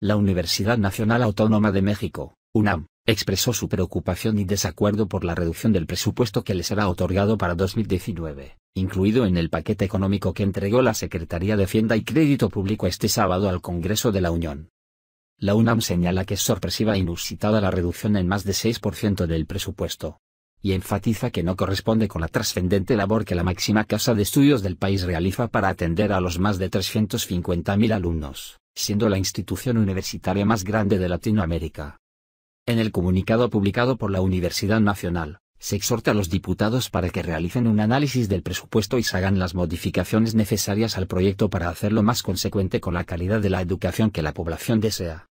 La Universidad Nacional Autónoma de México, UNAM, expresó su preocupación y desacuerdo por la reducción del presupuesto que le será otorgado para 2019, incluido en el paquete económico que entregó la Secretaría de Hacienda y Crédito Público este sábado al Congreso de la Unión. La UNAM señala que es sorpresiva e inusitada la reducción en más de 6% del presupuesto. Y enfatiza que no corresponde con la trascendente labor que la máxima casa de estudios del país realiza para atender a los más de 350.000 alumnos siendo la institución universitaria más grande de Latinoamérica. En el comunicado publicado por la Universidad Nacional, se exhorta a los diputados para que realicen un análisis del presupuesto y se hagan las modificaciones necesarias al proyecto para hacerlo más consecuente con la calidad de la educación que la población desea.